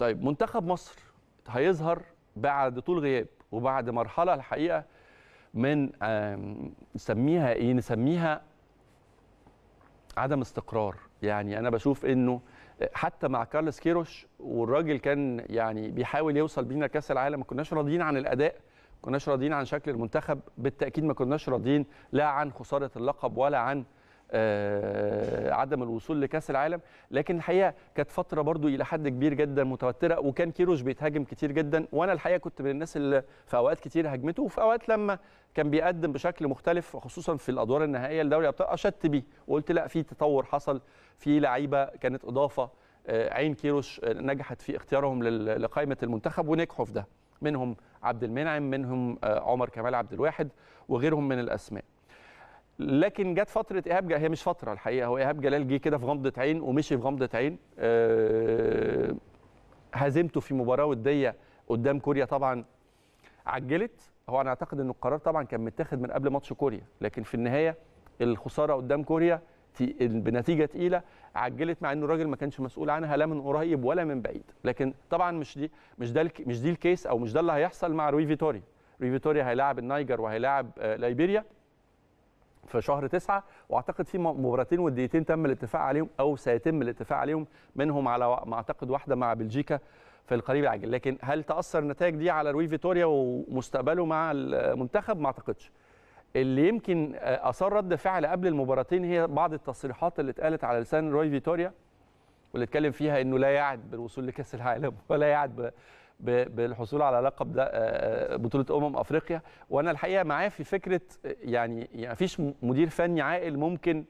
طيب منتخب مصر هيظهر بعد طول غياب وبعد مرحله الحقيقه من نسميها ايه نسميها عدم استقرار يعني انا بشوف انه حتى مع كارلس كيروش والراجل كان يعني بيحاول يوصل بينا كاس العالم ما كناش راضيين عن الاداء ما كناش راضيين عن شكل المنتخب بالتاكيد ما كناش راضيين لا عن خساره اللقب ولا عن آه، عدم الوصول لكاس العالم لكن الحقيقه كانت فتره برضو الى حد كبير جدا متوتره وكان كيروش بيتهاجم كتير جدا وانا الحقيقه كنت من الناس اللي في اوقات كتير هاجمته وفي اوقات لما كان بيقدم بشكل مختلف خصوصا في الادوار النهائيه لدوري الابطال اشدت بيه وقلت لا في تطور حصل في لعيبه كانت اضافه آه، عين كيروش آه، نجحت في اختيارهم لقائمه المنتخب ونجحوا في ده منهم عبد المنعم منهم عمر كمال عبد الواحد وغيرهم من الاسماء لكن جت فتره ايهاب جلال هي مش فتره الحقيقه هو ايهاب جلال جه كده في غمضه عين ومشي في غمضه عين أه هزيمته في مباراه وديه قدام كوريا طبعا عجلت هو انا اعتقد ان القرار طبعا كان متاخد من قبل ماتش كوريا لكن في النهايه الخساره قدام كوريا بنتيجه تقيله عجلت مع انه الراجل ما كانش مسؤول عنها لا من قريب ولا من بعيد لكن طبعا مش دي مش ده مش دي الكيس او مش ده اللي هيحصل مع روي فيتوريا روي فيتوريا هيلاعب النايجر وهيلاعب آه، ليبيريا في شهر تسعة واعتقد في مباراتين وديتين تم الاتفاق عليهم او سيتم الاتفاق عليهم منهم على ما اعتقد واحده مع بلجيكا في القريب العاجل لكن هل تاثر النتائج دي على روي فيتوريا ومستقبله مع المنتخب ما اعتقدش اللي يمكن آه، اثار رد فعل قبل المباراتين هي بعض التصريحات اللي اتقالت على لسان روي فيتوريا واللي اتكلم فيها انه لا يعد بالوصول لكاس العالم ولا يعد بالحصول على لقب ده آه، آه، بطوله امم افريقيا وانا الحقيقه معاه في فكره آه، يعني, يعني ما فيش مدير فني عاقل ممكن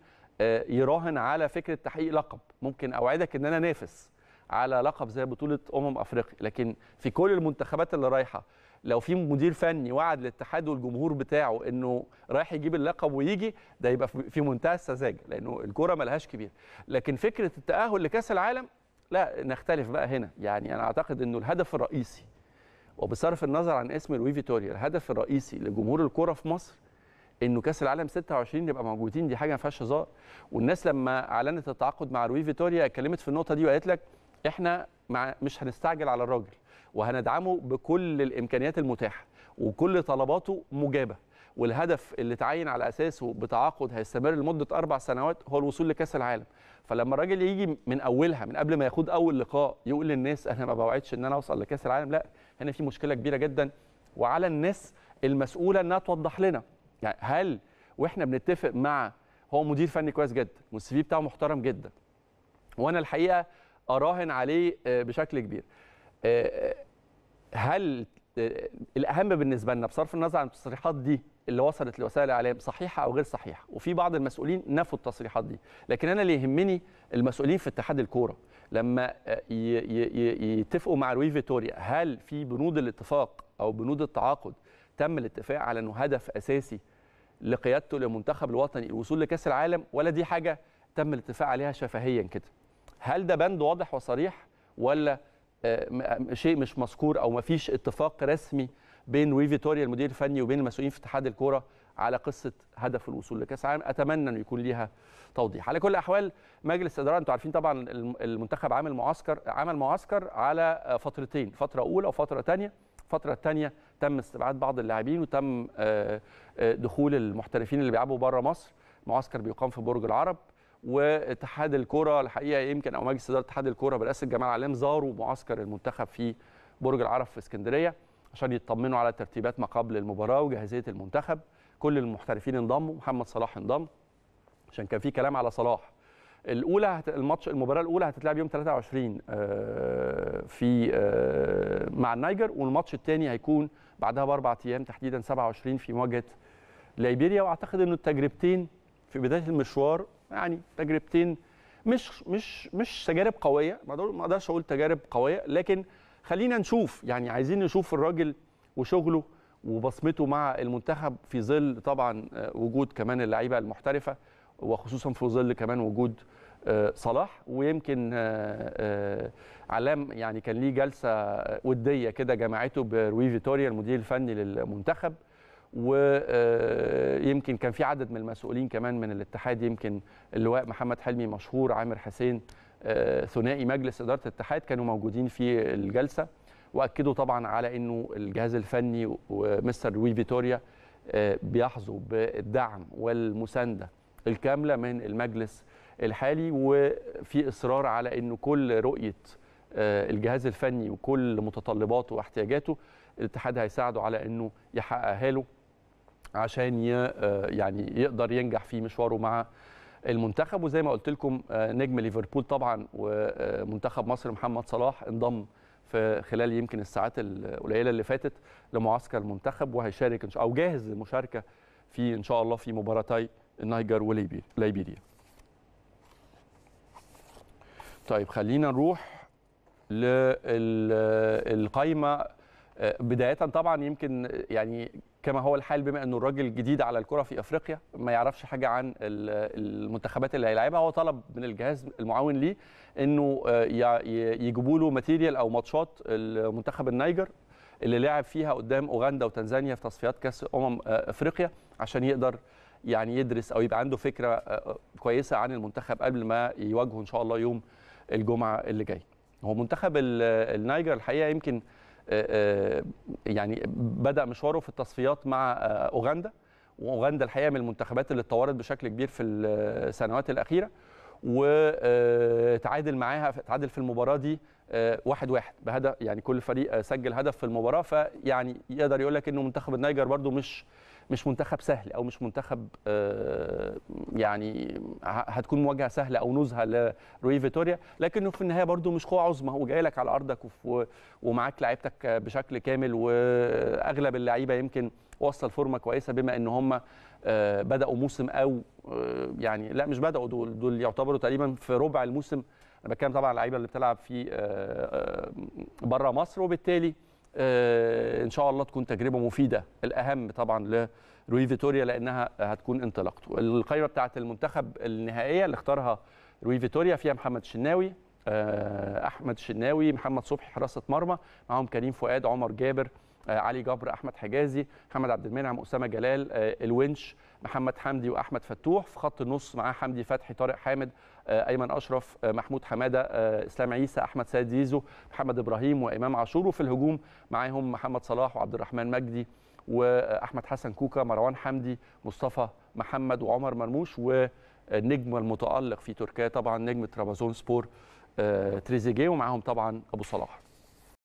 يراهن على فكره تحقيق لقب ممكن اوعدك ان انا نافس على لقب زي بطوله امم افريقيا لكن في كل المنتخبات اللي رايحه لو في مدير فني وعد الاتحاد والجمهور بتاعه انه رايح يجيب اللقب ويجي ده يبقى في منتهى السذاجه لانه الكوره ملهاش كبير لكن فكره التاهل لكاس العالم لا نختلف بقى هنا يعني انا اعتقد انه الهدف الرئيسي وبصرف النظر عن اسم لوي فيتوريا الهدف الرئيسي لجمهور الكره في مصر انه كاس العالم 26 نبقى موجودين دي حاجه ما فيهاش هزار والناس لما اعلنت التعاقد مع لوي فيتوريا اتكلمت في النقطه دي وقالت لك احنا مع مش هنستعجل على الراجل وهندعمه بكل الامكانيات المتاحه وكل طلباته مجابه والهدف اللي اتعين على اساسه بتعاقد هيستمر لمده اربع سنوات هو الوصول لكاس العالم فلما الراجل يجي من اولها من قبل ما ياخد اول لقاء يقول للناس انا ما بوعدش ان انا اوصل لكاس العالم لا هنا في مشكله كبيره جدا وعلى الناس المسؤوله انها توضح لنا يعني هل واحنا بنتفق مع هو مدير فني كويس جدا والسي في بتاعه محترم جدا وانا الحقيقه اراهن عليه آه، بشكل كبير آه، آه، هل الاهم بالنسبه لنا بصرف النظر عن التصريحات دي اللي وصلت لوسائل الاعلام صحيحه او غير صحيحه وفي بعض المسؤولين نفوا التصريحات دي لكن انا اللي يهمني المسؤولين في اتحاد الكوره لما آه، يتفقوا مع روي فيتوريا هل في بنود الاتفاق او بنود التعاقد تم الاتفاق على انه هدف اساسي لقيادته للمنتخب الوطني الوصول لكاس العالم ولا دي حاجه تم الاتفاق عليها شفهيا كده هل ده بند واضح وصريح ولا آه، شيء مش مذكور او ما فيش اتفاق رسمي بين لوي فيتوريا المدير الفني وبين المسؤولين في اتحاد الكوره على قصه هدف الوصول لكاس العالم اتمنى انه يكون ليها توضيح على كل الاحوال مجلس الاداره انتم عارفين طبعا المنتخب عامل معسكر عمل معسكر على فترتين فتره اولى وفتره ثانيه الفتره الثانيه تم استبعاد بعض اللاعبين وتم آه، آه، دخول المحترفين اللي بيلعبوا بره مصر معسكر بيقام في برج العرب واتحاد الكره الحقيقه يمكن او مجلس اداره اتحاد الكره برئاسه جمال علام زاروا معسكر المنتخب في برج العرب في اسكندريه عشان يطمنوا على ترتيبات ما قبل المباراه وجاهزيه المنتخب كل المحترفين انضموا محمد صلاح انضم عشان كان في كلام على صلاح الاولى هت... الماتش المباراه الاولى هتتلعب يوم 23 آه، في آه، مع النيجر والماتش الثاني هيكون بعدها باربع ايام تحديدا 27 في مواجهه ليبيريا واعتقد انه التجربتين في بدايه المشوار يعني تجربتين مش مش مش تجارب قويه ما اقدرش اقول تجارب قويه لكن خلينا نشوف يعني عايزين نشوف الراجل وشغله وبصمته مع المنتخب في ظل طبعا آه، وجود كمان اللعيبه المحترفه وخصوصا في ظل كمان وجود آه، صلاح ويمكن آه، علام يعني كان ليه جلسه وديه كده جمعته بروي فيتوريا المدير الفني للمنتخب و يمكن كان في عدد من المسؤولين كمان من الاتحاد يمكن اللواء محمد حلمي مشهور عامر حسين آه، ثنائي مجلس اداره الاتحاد كانوا موجودين في الجلسه واكدوا طبعا على انه الجهاز الفني ومستر لوي فيتوريا آه، بيحظوا بالدعم والمسانده الكامله من المجلس الحالي وفي اصرار على انه كل رؤيه آه، الجهاز الفني وكل متطلباته واحتياجاته الاتحاد هيساعده على انه يحققها له عشان آه، يعني يقدر ينجح في مشواره مع المنتخب وزي ما قلت لكم آه، نجم ليفربول طبعا ومنتخب مصر محمد صلاح انضم في خلال يمكن الساعات القليله اللي فاتت لمعسكر المنتخب وهيشارك إن شاء او جاهز للمشاركه في ان شاء الله في مباراتي النيجر وليبيريا. طيب خلينا نروح للقايمه آه، بدايه طبعا يمكن آه، يعني كما هو الحال بما انه الراجل جديد على الكره في افريقيا ما يعرفش حاجه عن المنتخبات اللي هيلاعبها هو طلب من الجهاز المعاون ليه انه آه، يجيبوا له ماتيريال او ماتشات المنتخب النيجر اللي لعب فيها قدام اوغندا وتنزانيا في تصفيات كاس امم افريقيا عشان يقدر يعني يدرس او يبقى عنده فكره كويسه عن المنتخب قبل ما يواجهه ان شاء الله يوم الجمعه اللي جاي هو منتخب النيجر الحقيقه يمكن آه، آه، يعني بدا مشواره في التصفيات مع آه، اوغندا واوغندا الحقيقه من المنتخبات اللي اتطورت بشكل كبير في السنوات الاخيره وتعادل معاها تعادل في المباراه دي واحد واحد بهدف يعني كل فريق سجل هدف في المباراه فيعني يقدر يقول لك انه منتخب النيجر برده مش مش منتخب سهل او مش منتخب آه، يعني هتكون مواجهه سهله او نزهه لروي فيتوريا لكنه في النهايه برده مش قوه عظمى جاي لك على ارضك ومعاك لعيبتك بشكل كامل واغلب اللعيبه يمكن وصل فورمه كويسه بما ان هم آه، بداوا موسم او آه، يعني لا مش بداوا دول دول يعتبروا تقريبا في ربع الموسم انا بتكلم طبعا اللعيبه اللي بتلعب في بره مصر وبالتالي ان شاء الله تكون تجربه مفيده الاهم طبعا لروي فيتوريا لانها هتكون انطلاقته القائمه بتاعه المنتخب النهائيه اللي اختارها روي فيتوريا فيها محمد الشناوي آه، احمد الشناوي محمد صبحي حراسه مرمى معاهم كريم فؤاد عمر جابر آه، علي جبر احمد حجازي محمد عبد المنعم اسامه جلال آه، الونش محمد حمدي واحمد فتوح في خط النص معاه حمدي فتحي طارق حامد آه، ايمن اشرف محمود حماده اسلام عيسى احمد سيد زيزو محمد ابراهيم وامام عاشور وفي الهجوم معاهم محمد صلاح وعبد الرحمن مجدي واحمد حسن كوكا مروان حمدي مصطفى محمد وعمر مرموش والنجم المتالق في تركيا طبعا نجم ترابزون سبور تريزيجيه ومعاهم طبعا ابو صلاح